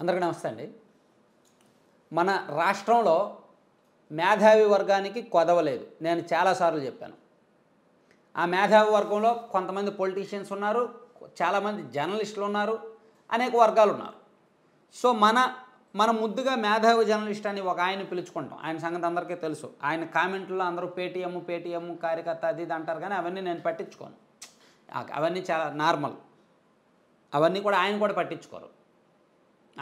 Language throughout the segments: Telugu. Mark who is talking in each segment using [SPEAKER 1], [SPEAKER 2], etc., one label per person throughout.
[SPEAKER 1] అందరికీ నమస్తే అండి మన రాష్ట్రంలో మేధావి వర్గానికి కొదవలేదు నేను చాలాసార్లు చెప్పాను ఆ మేధావి వర్గంలో కొంతమంది పొలిటీషియన్స్ ఉన్నారు చాలామంది జర్నలిస్టులు ఉన్నారు అనేక వర్గాలు ఉన్నారు సో మన మన ముద్దుగా మేధావి జర్నలిస్ట్ అని ఒక ఆయన పిలుచుకుంటాం ఆయన సంగతి అందరికీ తెలుసు ఆయన కామెంట్లో అందరూ పేటీఎం పేటీఎం కార్యకర్త అది ఇది అంటారు కానీ అవన్నీ నేను పట్టించుకోను అవన్నీ చాలా నార్మల్ అవన్నీ కూడా ఆయన కూడా పట్టించుకోరు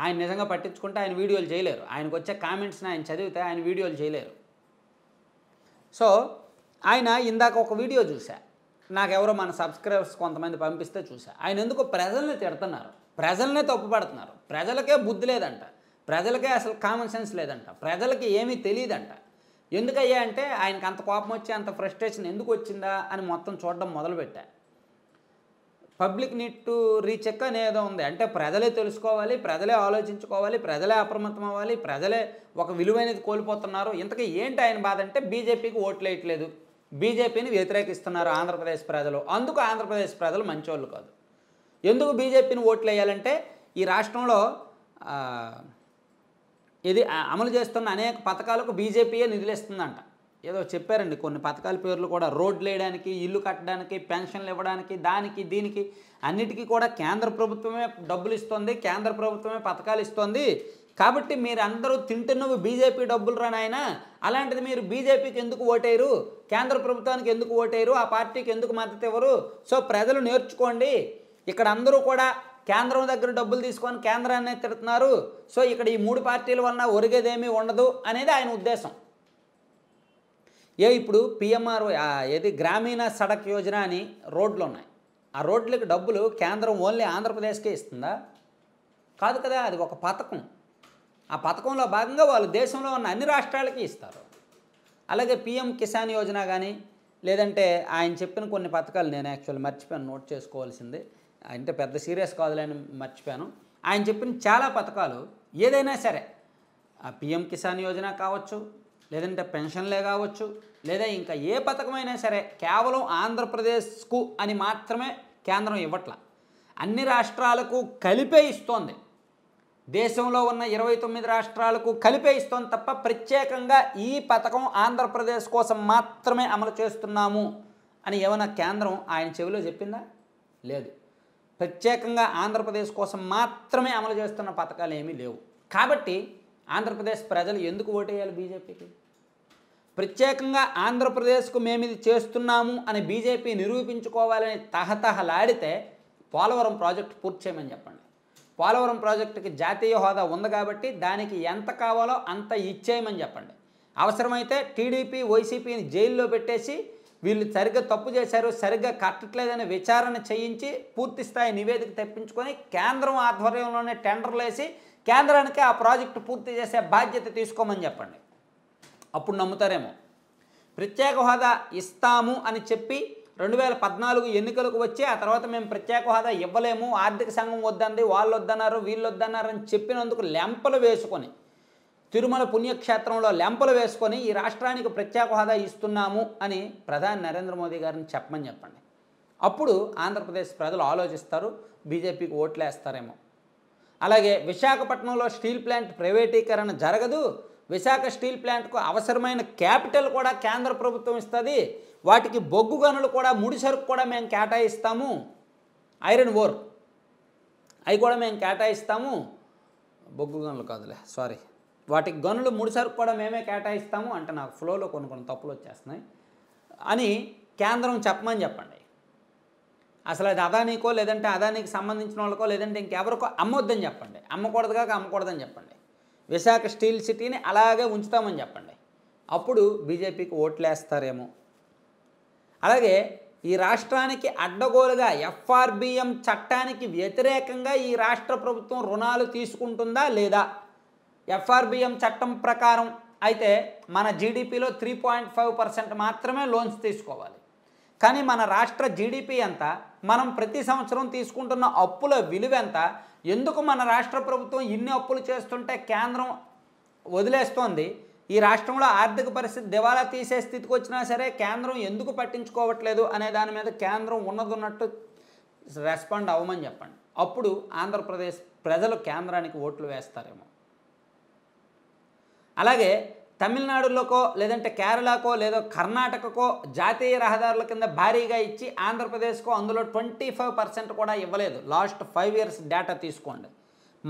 [SPEAKER 1] ఆయన నిజంగా పట్టించుకుంటే ఆయన వీడియోలు చేయలేరు ఆయనకు వచ్చే కామెంట్స్ని ఆయన చదివితే ఆయన వీడియోలు చేయలేరు సో ఆయన ఇందాక ఒక వీడియో చూసా ఎవరో మన సబ్స్క్రైబర్స్ కొంతమంది పంపిస్తే చూసా ఆయన ఎందుకు ప్రజల్ని తిడుతున్నారు ప్రజలనే తప్పుపడుతున్నారు ప్రజలకే బుద్ధి లేదంట ప్రజలకే అసలు కామన్ సెన్స్ లేదంట ప్రజలకి ఏమీ తెలియదంట ఎందుకయ్యా అంటే ఆయనకు అంత కోపం వచ్చి అంత ఫ్రస్ట్రేషన్ ఎందుకు వచ్చిందా అని మొత్తం చూడడం మొదలుపెట్టా పబ్లిక్ నీడ్ టు రీచెక్ అనేదో ఉంది అంటే ప్రజలే తెలుసుకోవాలి ప్రజలే ఆలోచించుకోవాలి ప్రజలే అప్రమత్తం అవ్వాలి ప్రజలే ఒక విలువైనది కోల్పోతున్నారు ఇంతకీ ఏంటి ఆయన బాధ అంటే బీజేపీకి ఓట్లు వేయట్లేదు బీజేపీని వ్యతిరేకిస్తున్నారు ఆంధ్రప్రదేశ్ ప్రజలు అందుకు ఆంధ్రప్రదేశ్ ప్రజలు మంచోళ్ళు కాదు ఎందుకు బీజేపీని ఓట్లు వేయాలంటే ఈ రాష్ట్రంలో ఇది అమలు చేస్తున్న అనేక పథకాలకు బీజేపీయే నిధులు ఇస్తుందంట ఏదో చెప్పారండి కొన్ని పథకాల పేర్లు కూడా రోడ్లు వేయడానికి ఇల్లు కట్టడానికి పెన్షన్లు ఇవ్వడానికి దానికి దీనికి అన్నిటికీ కూడా కేంద్ర ప్రభుత్వమే డబ్బులు ఇస్తుంది కేంద్ర ప్రభుత్వమే పథకాలు ఇస్తుంది కాబట్టి మీరు అందరూ తింటున్నవి బీజేపీ డబ్బులు రానాయన అలాంటిది మీరు బీజేపీకి ఎందుకు ఓటేయరు కేంద్ర ప్రభుత్వానికి ఎందుకు ఓటేయరు ఆ పార్టీకి ఎందుకు మద్దతు ఇవ్వరు సో ప్రజలు నేర్చుకోండి ఇక్కడ అందరూ కూడా కేంద్రం దగ్గర డబ్బులు తీసుకొని కేంద్రాన్ని తిడుతున్నారు సో ఇక్కడ ఈ మూడు పార్టీల వలన ఒరిగేదేమీ ఉండదు అనేది ఆయన ఉద్దేశం ఏ ఇప్పుడు పిఎంఆర్ ఏది గ్రామీణ సడక్ యోజన అని రోడ్లు ఉన్నాయి ఆ రోడ్లకు డబ్బులు కేంద్రం ఓన్లీ ఆంధ్రప్రదేశ్కే ఇస్తుందా కాదు కదా అది ఒక పథకం ఆ పథకంలో భాగంగా వాళ్ళు దేశంలో ఉన్న అన్ని రాష్ట్రాలకి ఇస్తారు అలాగే పిఎం కిసాన్ యోజన కానీ లేదంటే ఆయన చెప్పిన కొన్ని పథకాలు నేను యాక్చువల్ మర్చిపోయాను నోట్ చేసుకోవాల్సింది అంటే పెద్ద సీరియస్ కాదులేని మర్చిపోయాను ఆయన చెప్పిన చాలా పథకాలు ఏదైనా సరే ఆ పిఎం కిసాన్ యోజన కావచ్చు లేదంటే పెన్షన్లే కావచ్చు లేదా ఇంకా ఏ పథకమైనా సరే కేవలం ఆంధ్రప్రదేశ్కు అని మాత్రమే కేంద్రం ఇవ్వట్ల అన్ని రాష్ట్రాలకు కలిపే ఇస్తోంది దేశంలో ఉన్న ఇరవై తొమ్మిది రాష్ట్రాలకు కలిపే ఇస్తోంది తప్ప ప్రత్యేకంగా ఈ పథకం ఆంధ్రప్రదేశ్ కోసం మాత్రమే అమలు చేస్తున్నాము అని ఏమైనా కేంద్రం ఆయన చెవిలో చెప్పిందా లేదు ప్రత్యేకంగా ఆంధ్రప్రదేశ్ కోసం మాత్రమే అమలు చేస్తున్న పథకాలు ఏమీ లేవు కాబట్టి ఆంధ్రప్రదేశ్ ప్రజలు ఎందుకు ఓటేయాలి బీజేపీకి ప్రత్యేకంగా ఆంధ్రప్రదేశ్కు మేము ఇది చేస్తున్నాము అని బీజేపీ నిరూపించుకోవాలని తహతహలాడితే పోలవరం ప్రాజెక్టు పూర్తి చేయమని చెప్పండి పోలవరం ప్రాజెక్టుకి జాతీయ హోదా ఉంది కాబట్టి దానికి ఎంత కావాలో అంత ఇచ్చేయమని చెప్పండి అవసరమైతే టీడీపీ వైసీపీని జైల్లో పెట్టేసి వీళ్ళు సరిగ్గా తప్పు చేశారు సరిగ్గా కట్టట్లేదని విచారణ చేయించి పూర్తిస్థాయి నివేదిక తెప్పించుకొని కేంద్రం ఆధ్వర్యంలోనే టెండర్లు వేసి కేంద్రానికి ఆ ప్రాజెక్టు పూర్తి చేసే బాధ్యత తీసుకోమని చెప్పండి అప్పుడు నమ్ముతారేమో ప్రత్యేక హోదా ఇస్తాము అని చెప్పి రెండు వేల పద్నాలుగు ఎన్నికలకు వచ్చి ఆ తర్వాత మేము ప్రత్యేక హోదా ఇవ్వలేము ఆర్థిక సంఘం వద్దంది వాళ్ళు వద్దన్నారు వీళ్ళు వద్దన్నారు అని చెప్పినందుకు లెంపలు వేసుకొని తిరుమల పుణ్యక్షేత్రంలో లెంపలు వేసుకొని ఈ రాష్ట్రానికి ప్రత్యేక హోదా ఇస్తున్నాము అని ప్రధాని నరేంద్ర మోదీ గారిని చెప్పమని చెప్పండి అప్పుడు ఆంధ్రప్రదేశ్ ప్రజలు ఆలోచిస్తారు బీజేపీకి ఓట్లేస్తారేమో అలాగే విశాఖపట్నంలో స్టీల్ ప్లాంట్ ప్రైవేటీకరణ జరగదు విశాఖ స్టీల్ ప్లాంట్కు అవసరమైన క్యాపిటల్ కూడా కేంద్ర ప్రభుత్వం ఇస్తుంది వాటికి బొగ్గు గనులు కూడా ముడి సరుకు కూడా మేము కేటాయిస్తాము ఐరన్ ఓర్ అవి కూడా మేము కేటాయిస్తాము బొగ్గు గనులు కాదులే సారీ వాటికి గనులు ముడి సరుకు కూడా మేమే కేటాయిస్తాము అంటే నాకు ఫ్లోలో కొన్ని కొన్ని తప్పులు వచ్చేస్తున్నాయి అని కేంద్రం చెప్పమని చెప్పండి అసలు అది అదానీకో లేదంటే అదానికి సంబంధించిన వాళ్ళకో లేదంటే ఇంకెవరికో అమ్మొద్దని చెప్పండి అమ్మకూడదు కాక అమ్మకూడదని చెప్పండి విశాఖ స్టీల్ సిటీని అలాగే ఉంచుతామని చెప్పండి అప్పుడు బీజేపీకి ఓట్లేస్తారేమో అలాగే ఈ రాష్ట్రానికి అడ్డగోలుగా ఎఫ్ఆర్బిఎం చట్టానికి వ్యతిరేకంగా ఈ రాష్ట్ర ప్రభుత్వం రుణాలు తీసుకుంటుందా లేదా ఎఫ్ఆర్బిఎం చట్టం ప్రకారం అయితే మన జీడిపిలో త్రీ పాయింట్ ఫైవ్ పర్సెంట్ మాత్రమే లోన్స్ తీసుకోవాలి కానీ మన రాష్ట్ర జీడిపి ఎంత మనం ప్రతి సంవత్సరం తీసుకుంటున్న అప్పుల విలువ ఎంత ఎందుకు మన రాష్ట్ర ప్రభుత్వం ఇన్ని అప్పులు చేస్తుంటే కేంద్రం వదిలేస్తోంది ఈ రాష్ట్రంలో ఆర్థిక పరిస్థితి దివాలా తీసే స్థితికి వచ్చినా సరే కేంద్రం ఎందుకు పట్టించుకోవట్లేదు అనే దాని మీద కేంద్రం ఉన్నదన్నట్టు రెస్పాండ్ అవ్వమని చెప్పండి అప్పుడు ఆంధ్రప్రదేశ్ ప్రజలు కేంద్రానికి ఓట్లు వేస్తారేమో అలాగే తమిళనాడులోకో లేదంటే కేరళకో లేదో కర్ణాటకకో జాతీయ రహదారుల కింద భారీగా ఇచ్చి ఆంధ్రప్రదేశ్కో అందులో ట్వంటీ ఫైవ్ పర్సెంట్ కూడా ఇవ్వలేదు లాస్ట్ ఫైవ్ ఇయర్స్ డేటా తీసుకోండి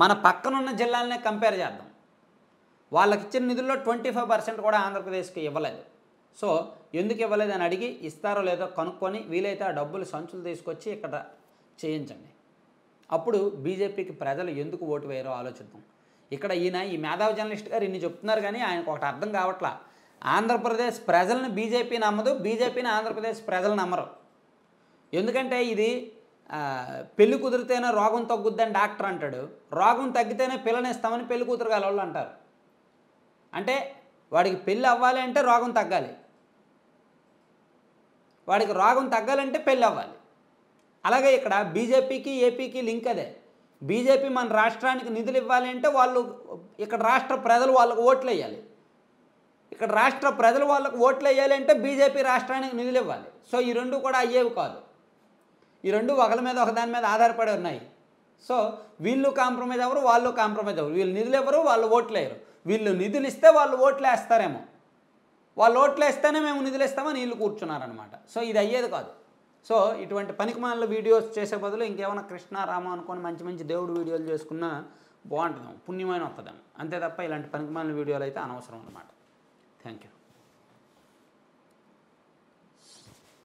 [SPEAKER 1] మన పక్కనున్న జిల్లాలనే కంపేర్ చేద్దాం వాళ్ళకి ఇచ్చిన నిధుల్లో ట్వంటీ ఫైవ్ పర్సెంట్ కూడా ఆంధ్రప్రదేశ్కి ఇవ్వలేదు సో ఎందుకు ఇవ్వలేదు అని అడిగి ఇస్తారో లేదో కనుక్కొని వీలైతే ఆ డబ్బులు సంచులు తీసుకొచ్చి ఇక్కడ చేయించండి అప్పుడు బీజేపీకి ప్రజలు ఎందుకు ఓటు వేయరో ఆలోచిద్దాం ఇక్కడ ఈయన ఈ మేధావ జర్నలిస్ట్ గారు ఇన్ని చెప్తున్నారు కానీ ఆయనకు ఒకటి అర్థం కావట్లా ఆంధ్రప్రదేశ్ ప్రజలను బీజేపీ నమ్మదు బీజేపీని ఆంధ్రప్రదేశ్ ప్రజలు నమ్మరు ఎందుకంటే ఇది పెళ్లి కుదిరితేనే రోగం తగ్గుద్దని డాక్టర్ అంటాడు రోగం తగ్గితేనే పిల్లనిస్తామని పెళ్లి కూతురు వాళ్ళు అంటారు అంటే వాడికి పెళ్ళి అవ్వాలి అంటే రోగం తగ్గాలి వాడికి రోగం తగ్గాలంటే పెళ్ళి అవ్వాలి అలాగే ఇక్కడ బీజేపీకి ఏపీకి లింక్ అదే బీజేపీ మన రాష్ట్రానికి నిధులు ఇవ్వాలి అంటే వాళ్ళు ఇక్కడ రాష్ట్ర ప్రజలు వాళ్ళకు ఓట్లు వేయాలి ఇక్కడ రాష్ట్ర ప్రజలు వాళ్ళకు ఓట్లు వేయాలి అంటే బీజేపీ రాష్ట్రానికి నిధులు ఇవ్వాలి సో ఈ రెండు కూడా అయ్యేవి కాదు ఈ రెండు ఒకరి మీద ఒకదాని మీద ఆధారపడి ఉన్నాయి సో వీళ్ళు కాంప్రమైజ్ అవ్వరు వాళ్ళు కాంప్రమైజ్ అవ్వరు వీళ్ళు నిధులు ఇవ్వరు వాళ్ళు ఓట్లు వేయరు వీళ్ళు నిధులు ఇస్తే వాళ్ళు ఓట్లు వేస్తారేమో వాళ్ళు ఓట్లు వేస్తేనే మేము నిధులు ఇస్తామని వీళ్ళు కూర్చున్నారనమాట సో ఇది అయ్యేది కాదు సో ఇటువంటి పనికిమాల వీడియోస్ చేసే బదులు ఇంకేమైనా కృష్ణ రామ అనుకొని మంచి మంచి దేవుడు వీడియోలు చేసుకున్నా బాగుంటుందాం పుణ్యమైన వస్తుందాం అంతే తప్ప ఇలాంటి పనికిమాలిన వీడియోలు అయితే అనవసరం అనమాట థ్యాంక్ యూ